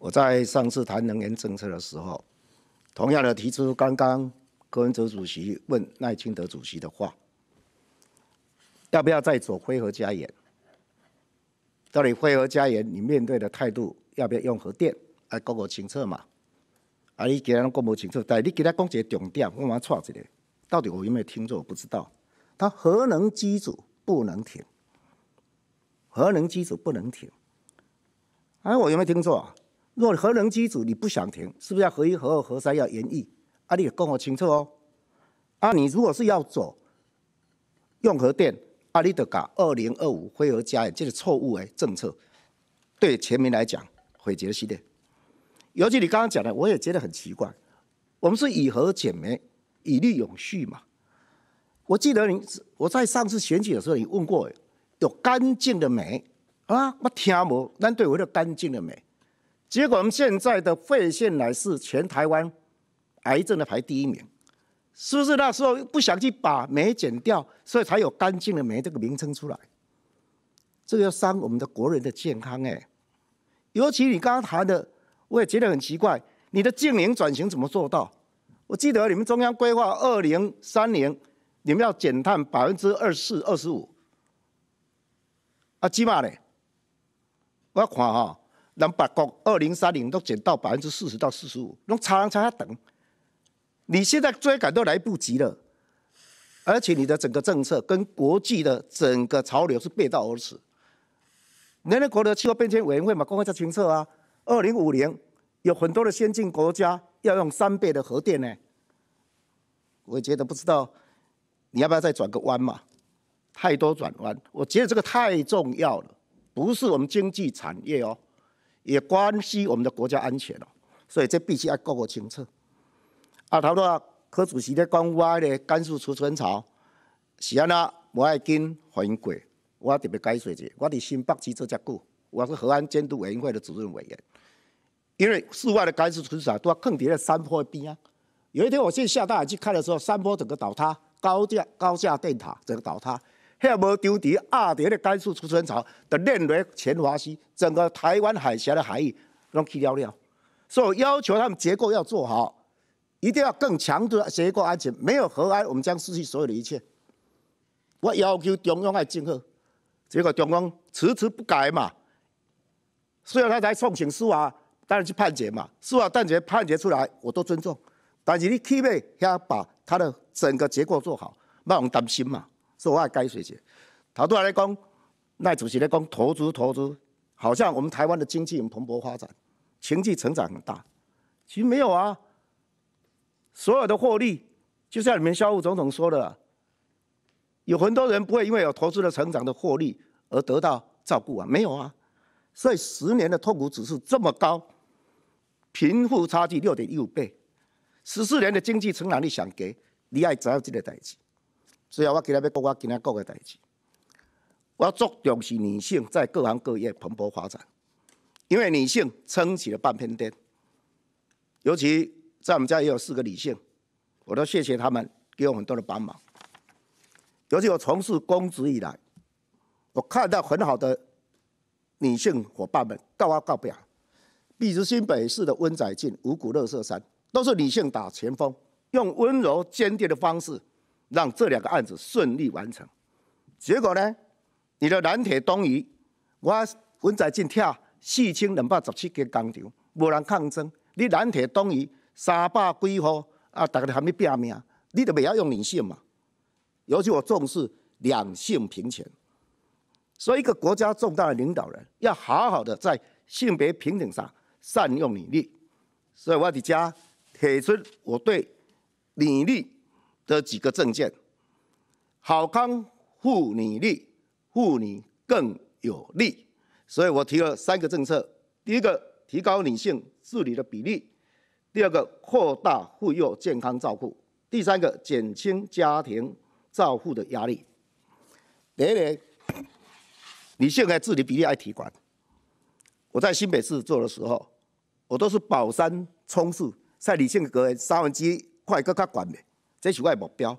我在上次谈能源政策的时候，同样的提出刚刚柯文哲主席问赖清德主席的话，要不要再做辉和家园？到底辉和家园你面对的态度要不要用核电来搞搞清楚嘛？啊，你给他拢搞不清楚，但你给他讲一个重点，我嘛错一个，到底我有没有听错？我不知道，他核能机组不能停，核能机组不能停，哎，我有没有听错？若核能机组你不想停，是不是要核一、核二、核三要延役？啊，你也跟我清楚哦。啊，你如果是要走用核电，阿你得搞二零二五灰核家园，这是错误诶政策，对全民来讲毁绝系列。尤其你刚刚讲的，我也觉得很奇怪。我们是以核减煤，以绿永续嘛。我记得你我在上次选举的时候，你问过有干净的煤啊，我听无，但对我有干净的煤。结果我们现在的肺腺癌是全台湾癌症的排第一名，是不是那时候不想去把酶减掉，所以才有“干净的酶这个名称出来？这个要伤我们的国人的健康哎！尤其你刚刚谈的，我也觉得很奇怪，你的经营转型怎么做到？我记得你们中央规划二零三零，你们要减碳百分之二四、二十五，啊，起码呢，我看哈。能把国二零三零都减到百分之四十到四十五，拢差人差下等。你现在追赶都来不及了，而且你的整个政策跟国际的整个潮流是背道而驰。联合国的气候变迁委员会嘛，公开在评测啊，二零五零有很多的先进国家要用三倍的核电呢。我觉得不知道你要不要再转个弯嘛？太多转弯，我觉得这个太重要了，不是我们经济产业哦。也关系我们的国家安全了，所以这必须要搞个清楚。啊，头拄啊，柯主席在关外的甘肃出存潮，是安那无爱跟反过，我特别解释者，我伫新北市做遮久，我是河安监督委员会的主任委员，因为室外的甘肃存槽都要坑伫咧山坡边啊。有一天我去下大安去看的时候，山坡整个倒塌，高架高架电塔整个倒塌。遐无丢伫阿底的甘肃出生潮，的内陆、前华西，整个台湾海峡的海域拢去了了。所以要求他们结构要做好，一定要更强度、结构安全。没有核安，我们将失去所有的一切。我要求中央来尽核，结果中央迟迟不改嘛。所以他才送请司法，当然去判决嘛。司法判决判决出来，我都尊重。但是你起码遐把他的整个结构做好，别用担心嘛。是我爱该谁写？他对来讲，赖主席来讲，投资投资，好像我们台湾的经济蓬勃发展，经济成长很大，其实没有啊。所有的获利，就像你们肖副总统说的，有很多人不会因为有投资的成长的获利而得到照顾啊，没有啊。所以十年的痛苦指数这么高，贫富差距六点五倍，十四年的经济成长率想给，你爱怎样子在代志。所以我今天要讲我今天讲个代志。我注重是女性在各行各业蓬勃发展，因为女性撑起了半边天。尤其在我们家也有四个女性，我都谢谢她们给我很多的帮忙。尤其我从事公职以来，我看到很好的女性伙伴们，告啊告表，比如新北市的温彩进、五股乐色山，都是女性打前锋，用温柔坚定的方式。让这两个案子顺利完成，结果呢？你的南铁东移，我文在进跳四千两百十七个工场无人抗争，你南铁东移三百几户啊，大家喊你拼命，你都不晓用女性嘛？尤其我重视两性平权，所以一个国家重大的领导人要好好的在性别平等上善用女力，所以我哋家提出我对女力。的几个证件，好康护你力，护你更有力。所以我提了三个政策：第一个，提高女性自理的比例；第二个，扩大妇幼健康照顾；第三个，减轻家庭照护的压力。爷爷，女性的自理比例爱提管？我在新北市做的时候，我都是保三冲四，在女性隔三分之一快个卡管的。这是我的目标，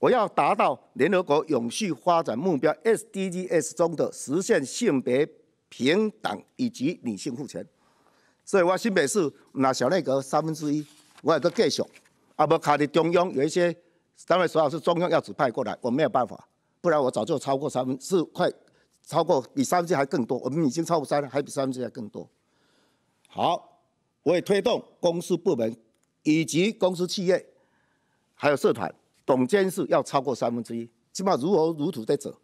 我要达到联合国永续发展目标 SDGs 中的实现性别平等以及女性赋权。所以，我新北市拿小内阁三分之一，我也搁继续，啊不，卡在中央有一些，单位所有是中央要指派过来，我没有办法，不然我早就超过三分之，快超过比三分之一还更多，我们已经超过三，还比三分之一还更多。好，我也推动公司部门以及公司企业。还有社团，董监事要超过三分之一，起码如火如荼在走。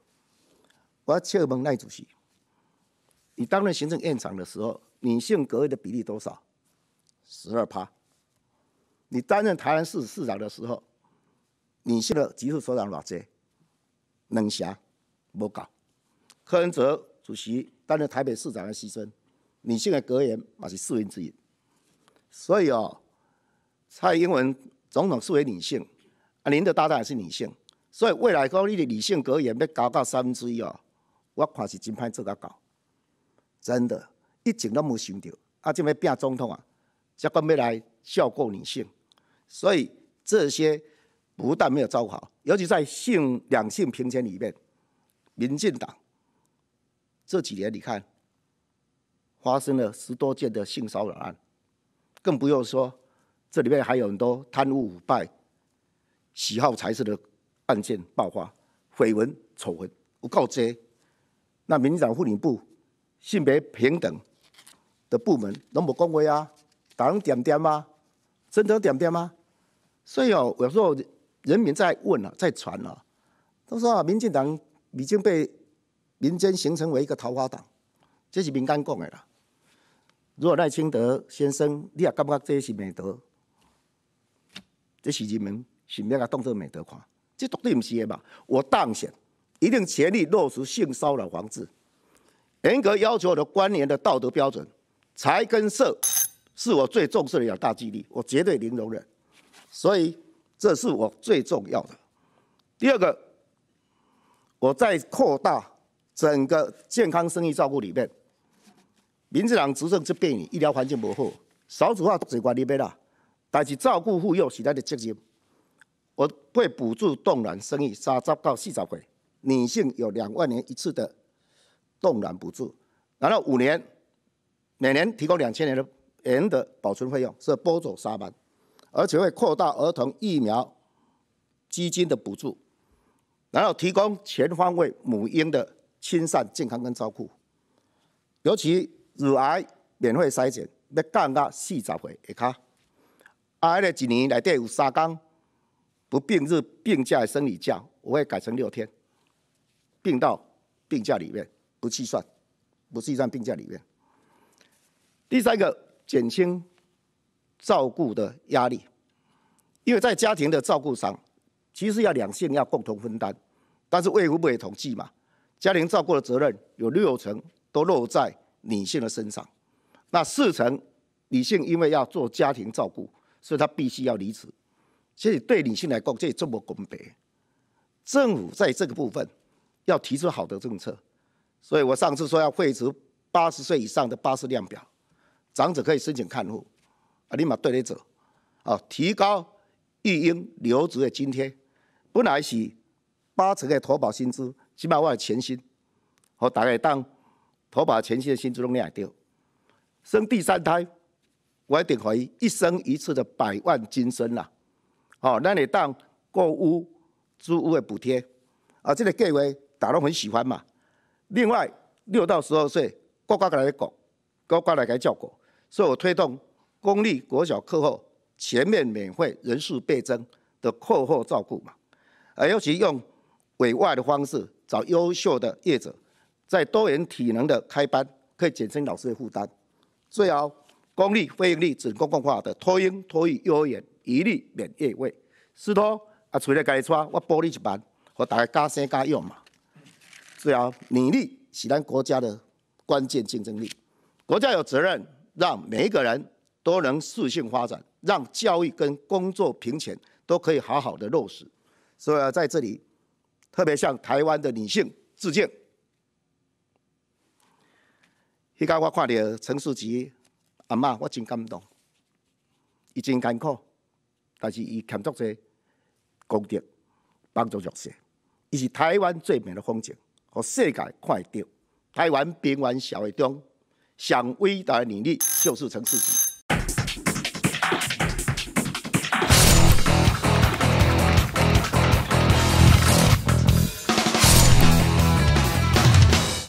我要切尔蒙赖主席，你担任行政院长的时候，女性格位的比例多少？十二趴。你担任台南市市长的时候，女性的局处所长偌多？冷霞，无搞。柯文哲主席担任台北市长的牺牲，女性的格言也是四分之一。所以哦，蔡英文。总统是为女性，啊，您的搭档也是女性，所以未来高丽的女性格也要高到三分之一哦，我看是真歹做到，真的，一整都没想到，啊，这么变总统啊，结果要来照顾女性，所以这些不但没有照顾好，尤其在性两性平权里面，民进党这几年你看发生了十多件的性骚扰案，更不用说。这里面还有很多贪污腐败、喜好财色的案件爆发、绯闻丑闻不告知。那民进党妇女部、性别平等的部门，能无讲话啊？党点点吗？政党点点吗？所以哦，有时候人民在问啊，在传啊，都说啊，民进党已经被民间形成为一个桃花党，这是民间讲的啦。如果赖清德先生你也感觉这是美德？这习近平是咩个动作美德看？这绝对唔是诶嘛！我当选，一定全力落实性骚扰防治，严格要求我的官员的道德标准。财跟色是我最重视两大纪律，我绝对零容忍。所以这是我最重要的。第二个，我在扩大整个健康生意照顾里面，民主党执政这八医疗环境模好，少主化多做管理咪啦。但是照顾妇幼是咱的责任。我会补助冻卵生育三十到四十岁女性有两万年一次的冻卵补助，然后五年每年提供两千元的元的保存费用是波走沙班，而且会扩大儿童疫苗基金的补助，然后提供全方位母婴的亲善健康跟照顾，尤其乳癌免费筛检，要降到四十岁会卡。啊！这几年来，对有三天不病日病假、生理假，我会改成六天，并到病假里面不计算，不计算病假里面。第三个，减轻照顾的压力，因为在家庭的照顾上，其实要两性要共同分担，但是卫福部也统计嘛？家庭照顾的责任有六成都落在女性的身上，那四成女性因为要做家庭照顾。所以他必须要离职，所以对女性来讲，这多么公平。政府在这个部分要提出好的政策。所以我上次说要废除八十岁以上的八十量表，长者可以申请看护，啊，立马对你走。啊，提高育婴留职的津贴，本来是八成的投保薪资，几百万的全薪，我大概当投保前薪的薪资弄掉掉，生第三胎。我一定可以一生一次的百万金身啦，好，那你当购物租屋的补贴，啊，这个计划大陆很喜欢嘛。另外，六到十二岁，国家来讲，国家来给照顾，所以我推动公立国小课后全面免费、人数倍增的课后照顾嘛。啊，尤其用委外的方式找优秀的业者，在多元体能的开班，可以减轻老师的负担，最好。公立、非盈利、全公共化的托婴、托育幼儿园一律免学费。私托啊，除了家己创，我拨你一万，给大家生家用嘛。是啊，能力是咱国家的关键竞争力。国家有责任让每一个人都能适性发展，让教育跟工作平权都可以好好的落实。所以啊，在这里，特别向台湾的女性致敬。迄间我看到陈书记。阿嬷，我真感动，伊真艰苦，但是伊欠足些功德，帮助弱势。伊是台湾最美的风景，互世界看到。台湾平原小会中，上伟大的努力就是陈世杰。